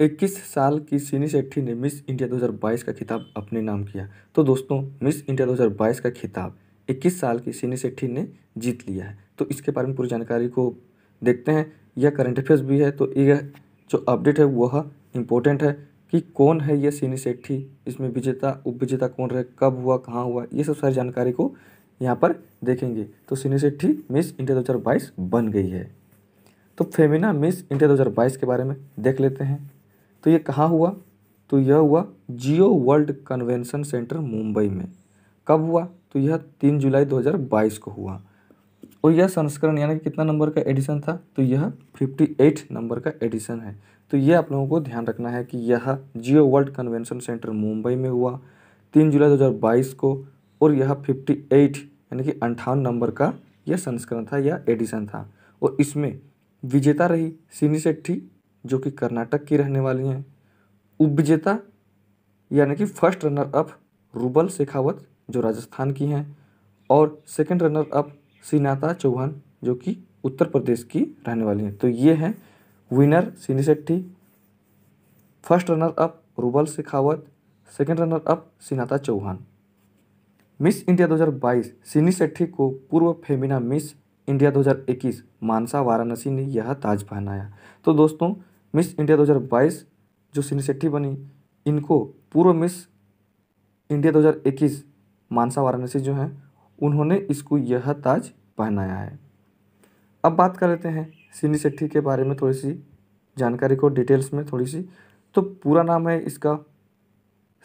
इक्कीस साल की सीनी सेट्ठी ने मिस इंडिया 2022 का खिताब अपने नाम किया तो दोस्तों मिस इंडिया 2022 का खिताब 21 साल की सीनी सेट्ठी ने जीत लिया है तो इसके बारे में पूरी जानकारी को देखते हैं यह करंट अफेयर्स भी है तो यह जो अपडेट है वह इम्पोर्टेंट है कि कौन है यह सीनी सेट्ठी इसमें विजेता उप विजेता कौन रहे कब हुआ कहाँ हुआ ये सब सारी जानकारी को यहाँ पर देखेंगे तो सीनी सेट्ठी मिस इंडिया 2022 बन गई है तो फेमिना मिस इंडिया 2022 के बारे में देख लेते हैं तो ये कहाँ हुआ तो यह हुआ Jio world convention centre Mumbai में कब हुआ तो यह तीन जुलाई 2022 को हुआ और यह संस्करण यानी कि कितना नंबर का एडिशन था तो यह 58 नंबर का एडिशन है तो यह आप लोगों को ध्यान रखना है कि यह Jio world convention centre Mumbai में हुआ तीन जुलाई 2022 को और यह 58 यानी कि अंठावन नंबर का यह संस्करण था या एडिशन था और इसमें विजेता रही सीनी सेट्ठी जो कि कर्नाटक की रहने वाली हैं उपजेता यानी कि first runner up Rubal Shekhawat जो राजस्थान की हैं और second runner up Shinata Chauhan जो कि उत्तर प्रदेश की रहने वाली हैं तो ये हैं winner Sini Shetty first runner up Rubal Shekhawat second runner up Shinata Chauhan Miss India 2022 Sini Shetty को पूर्व फेमिना मिस इंडिया 2021 मानसा वाराणसी ने यह ताज पहनाया तो दोस्तों मिस इंडिया 2022 जो सिनी सेट्ठी बनी इनको पूर्व मिस इंडिया 2021 मानसा वाराणसी जो हैं उन्होंने इसको यह ताज पहनाया है अब बात कर लेते हैं सिनी सेट्ठी के बारे में थोड़ी सी जानकारी को डिटेल्स में थोड़ी सी तो पूरा नाम है इसका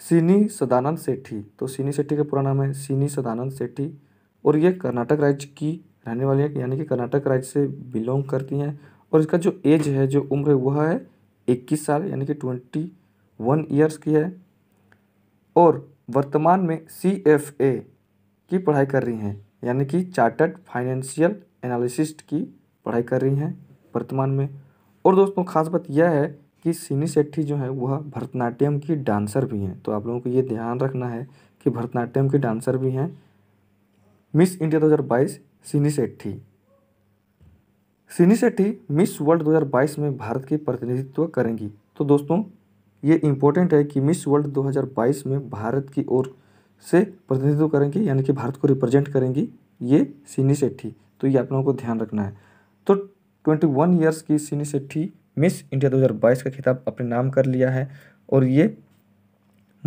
सिनी सदानंद सेट्ठी तो सिनी सेट्ठी का पूरा नाम है सिनी सदानंद सेट्ठी और ये कर्नाटक राज्य की रहने वाली है यानी कि कर्नाटक राज्य से बिलोंग करती हैं और इसका जो एज है जो उम्र है वह है इक्कीस साल यानी कि ट्वेंटी वन ईयर्स की है और वर्तमान में सी एफ ए की पढ़ाई कर रही हैं यानी कि चार्टर्ड फाइनेंशियल एनालिसिस्ट की पढ़ाई कर रही हैं वर्तमान में और दोस्तों खास बात यह है कि सीनी सेट्ठी जो है वह भरतनाट्यम की डांसर भी हैं तो आप लोगों को ये ध्यान रखना है कि भरतनाट्यम की डांसर भी हैं मिस इंडिया 2022 सीनी सेट्ठी सिनी सेठी मिस वर्ल्ड 2022 में भारत के प्रतिनिधित्व करेंगी तो दोस्तों ये इम्पोर्टेंट है कि मिस वर्ल्ड 2022 में भारत की ओर से प्रतिनिधित्व करेंगी यानी कि भारत को रिप्रेजेंट करेंगी ये सिनी सेठी तो ये आप लोगों को ध्यान रखना है तो 21 ईयर्स की सिनी सेठी मिस इंडिया 2022 का खिताब अपने नाम कर लिया है और ये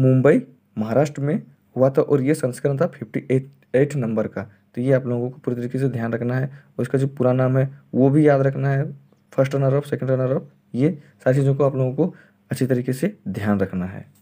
मुंबई महाराष्ट्र में हुआ था और ये संस्करण था फिफ्टी एट नंबर का तो ये आप लोगों को पूरी तरीके से ध्यान रखना है और इसका जो पूरा नाम है वो भी याद रखना है first runner off second runner off ये सारी चीज़ों को आप लोगों को अच्छी तरीके से ध्यान रखना है